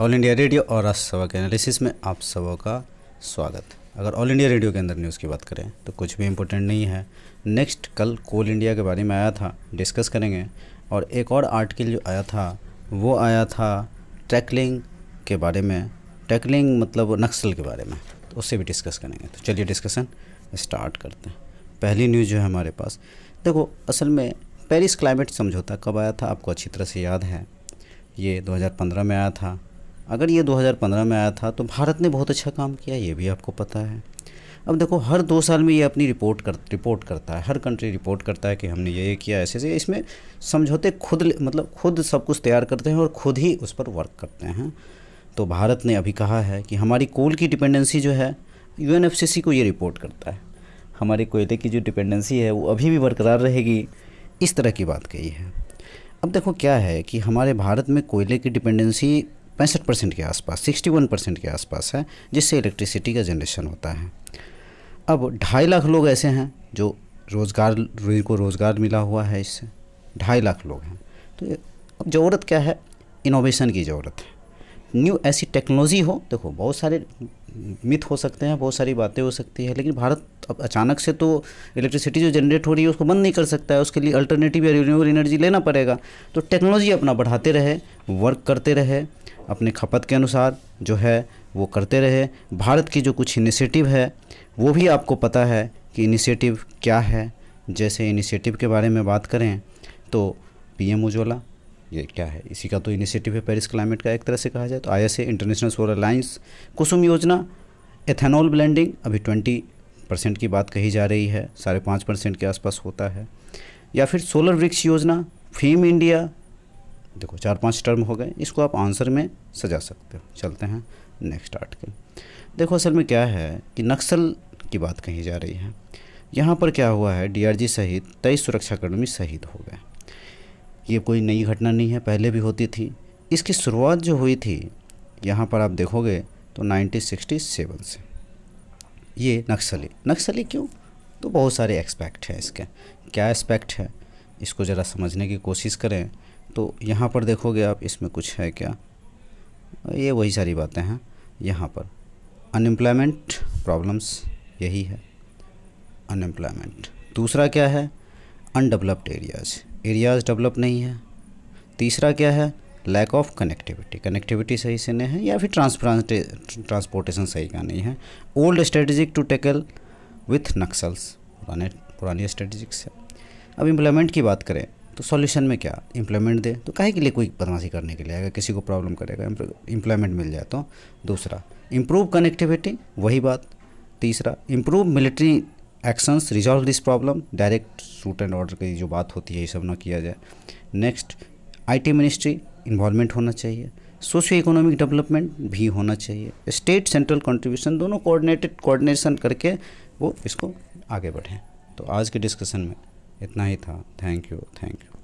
all India radio और राष्ट्र सभा के एनालिसिस में आप सबों का स्वागत अगर ऑल इंडिया रेडियो के अंदर न्यूज़ की बात करें तो कुछ भी इम्पोर्टेंट नहीं है नेक्स्ट कल कोल इंडिया के बारे में आया था डिस्कस करेंगे और एक और आर्टिकल जो आया था वो आया था ट्रैकलिंग के बारे में ट्रैकलिंग मतलब नक्सल के बारे में तो उससे भी डिस्कस करेंगे तो चलिए डिस्कशन स्टार्ट करते हैं पहली न्यूज़ जो है हमारे पास देखो असल में पेरिस क्लाइमेट समझौता कब आया था आपको अच्छी तरह से याद है ये 2015 में आया था अगर ये 2015 में आया था तो भारत ने बहुत अच्छा काम किया ये भी आपको पता है अब देखो हर दो साल में ये अपनी रिपोर्ट कर रिपोर्ट करता है हर कंट्री रिपोर्ट करता है कि हमने ये किया ऐसे ऐसे इसमें समझौते खुद मतलब खुद सब कुछ तैयार करते हैं और खुद ही उस पर वर्क करते हैं तो भारत ने अभी कहा है कि हमारी कोल की डिपेंडेंसी जो है यू को ये रिपोर्ट करता है हमारे कोयले की जो डिपेंडेंसी है वो अभी भी बरकरार रहेगी इस तरह की बात कही है अब देखो क्या है कि हमारे भारत में कोयले की डिपेंडेंसी पैंसठ परसेंट के आसपास सिक्सटी वन परसेंट के आसपास है जिससे इलेक्ट्रिसिटी का जनरेशन होता है अब ढाई लाख लोग ऐसे हैं जो रोज़गार को रोज़गार मिला हुआ है इससे ढाई लाख लोग हैं तो अब ज़रूरत क्या है इनोवेशन की ज़रूरत है न्यू ऐसी टेक्नोलॉजी हो देखो बहुत सारे मिथ हो सकते हैं बहुत सारी बातें हो सकती है लेकिन भारत अब अचानक से तो इलेक्ट्रिसिटी जो जनरेट हो रही है उसको बंद नहीं कर सकता है उसके लिए अल्टरनेटिव या रिन्यूबल एनर्जी लेना पड़ेगा तो टेक्नोलॉजी अपना बढ़ाते रहे वर्क करते रहे अपने खपत के अनुसार जो है वो करते रहे भारत की जो कुछ इनिशिएटिव है वो भी आपको पता है कि इनिशिएटिव क्या है जैसे इनिशिएटिव के बारे में बात करें तो पीएम उज्ज्वला ये क्या है इसी का तो इनिशिएटिव है पेरिस क्लाइमेट का एक तरह से कहा जाए तो I international solar alliance Kusum Yojana ethanol blending अभी ट्वेंटी परसेंट की बात कही जा रही है साढ़े पाँच परसेंट के आसपास होता है या फिर सोलर वृक्ष योजना फेम इंडिया देखो चार पांच टर्म हो गए इसको आप आंसर में सजा सकते हो चलते हैं नेक्स्ट आर्ट के देखो असल में क्या है कि नक्सल की बात कही जा रही है यहाँ पर क्या हुआ है डीआरजी सहित तेईस सुरक्षाकर्मी शहीद हो गए ये कोई नई घटना नहीं है पहले भी होती थी इसकी शुरुआत जो हुई थी यहाँ पर आप देखोगे तो नाइनटीन से ये नक्सली नक्सली क्यों तो बहुत सारे एक्सपेक्ट हैं इसके क्या एस्पेक्ट है इसको ज़रा समझने की कोशिश करें तो यहाँ पर देखोगे आप इसमें कुछ है क्या ये वही सारी बातें हैं यहाँ पर अनएम्प्लॉयमेंट प्रॉब्लम्स यही है अनएम्प्लॉयमेंट दूसरा क्या है अनडेवलप्ड एरियाज़ एरियाज़ डेवलप नहीं है तीसरा क्या है लैक ऑफ कनेक्टिविटी कनेक्टिविटी सही से नहीं है या फिर ट्रांसपोर्टेशन सही का नहीं है old strategic to tackle with Naxals पुराने पुरानी स्ट्रेटजिक्स है अब इम्प्लीमेंट की बात करें तो सॉल्यूशन में क्या इम्प्लॉयमेंट दे तो कहे के लिए कोई बदमाशी करने के लिए आएगा किसी को प्रॉब्लम करेगा इम्प्लॉयमेंट मिल जाए तो दूसरा इम्प्रूव कनेक्टिविटी वही बात तीसरा improve military actions resolve this problem direct suit and order की जो बात होती है ये सब ना किया जाए नेक्स्ट आईटी मिनिस्ट्री इन्वॉल्वमेंट होना चाहिए सोशियो इकोनॉमिक डेवलपमेंट भी होना चाहिए स्टेट सेंट्रल कंट्रीब्यूशन दोनों कोऑर्डिनेटेड कोऑर्डिनेशन करके वो इसको आगे बढ़ें तो आज के डिस्कशन में इतना ही था थैंक यू थैंक यू